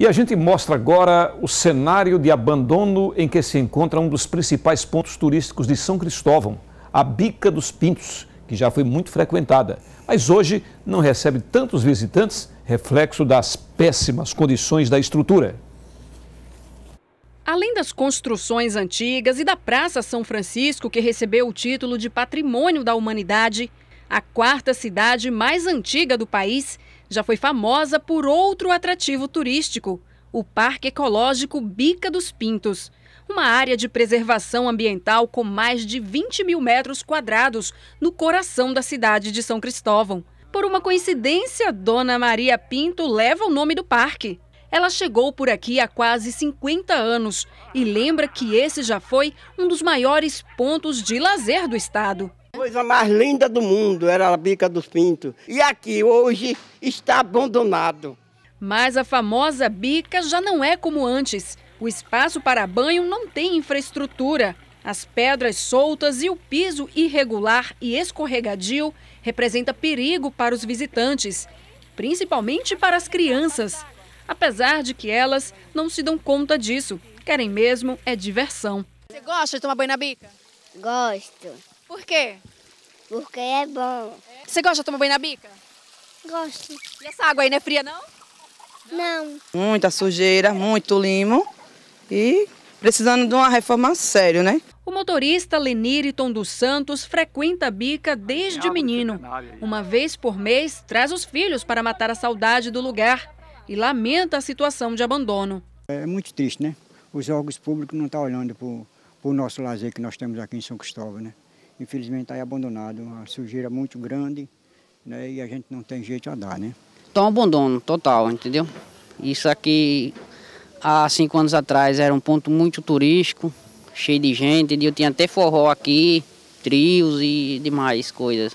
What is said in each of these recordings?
E a gente mostra agora o cenário de abandono em que se encontra um dos principais pontos turísticos de São Cristóvão, a Bica dos Pintos, que já foi muito frequentada, mas hoje não recebe tantos visitantes, reflexo das péssimas condições da estrutura. Além das construções antigas e da Praça São Francisco, que recebeu o título de Patrimônio da Humanidade, a quarta cidade mais antiga do país já foi famosa por outro atrativo turístico, o Parque Ecológico Bica dos Pintos. Uma área de preservação ambiental com mais de 20 mil metros quadrados no coração da cidade de São Cristóvão. Por uma coincidência, Dona Maria Pinto leva o nome do parque. Ela chegou por aqui há quase 50 anos e lembra que esse já foi um dos maiores pontos de lazer do estado. Coisa mais linda do mundo era a bica dos pintos. E aqui hoje está abandonado. Mas a famosa bica já não é como antes. O espaço para banho não tem infraestrutura. As pedras soltas e o piso irregular e escorregadio representa perigo para os visitantes, principalmente para as crianças. Apesar de que elas não se dão conta disso, querem mesmo é diversão. Você gosta de tomar banho na bica? Gosto. Por quê? porque é bom. Você gosta de tomar banho na bica? Gosto. E essa água aí não é fria, não? Não. Muita sujeira, muito limo e precisando de uma reforma séria, né? O motorista Leniriton dos Santos frequenta a bica desde menino. Uma vez por mês, traz os filhos para matar a saudade do lugar e lamenta a situação de abandono. É muito triste, né? Os órgãos públicos não estão olhando para o nosso lazer que nós temos aqui em São Cristóvão, né? infelizmente está aí é abandonado, uma sujeira muito grande né, e a gente não tem jeito a dar, né? Então abandono total, entendeu? Isso aqui há cinco anos atrás era um ponto muito turístico, cheio de gente, eu tinha até forró aqui, trios e demais coisas.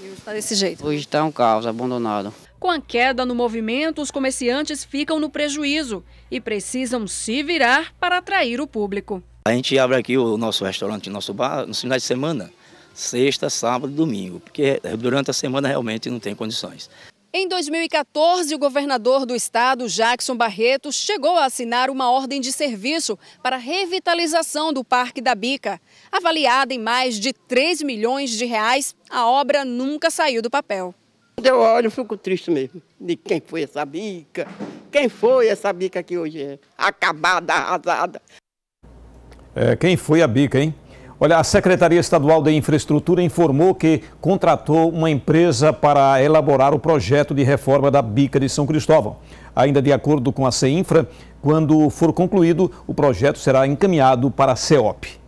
E hoje está desse jeito? Né? Hoje está um caos, abandonado. Com a queda no movimento, os comerciantes ficam no prejuízo e precisam se virar para atrair o público. A gente abre aqui o nosso restaurante, nosso bar, no final de semana sexta, sábado e domingo, porque durante a semana realmente não tem condições. Em 2014, o governador do estado, Jackson Barreto, chegou a assinar uma ordem de serviço para a revitalização do Parque da Bica. Avaliada em mais de 3 milhões de reais, a obra nunca saiu do papel. Quando eu olho, eu fico triste mesmo de quem foi essa bica, quem foi essa bica que hoje é acabada, arrasada. É, quem foi a bica, hein? Olha, a Secretaria Estadual de Infraestrutura informou que contratou uma empresa para elaborar o projeto de reforma da Bica de São Cristóvão. Ainda de acordo com a CEINFRA, quando for concluído, o projeto será encaminhado para a CEOP.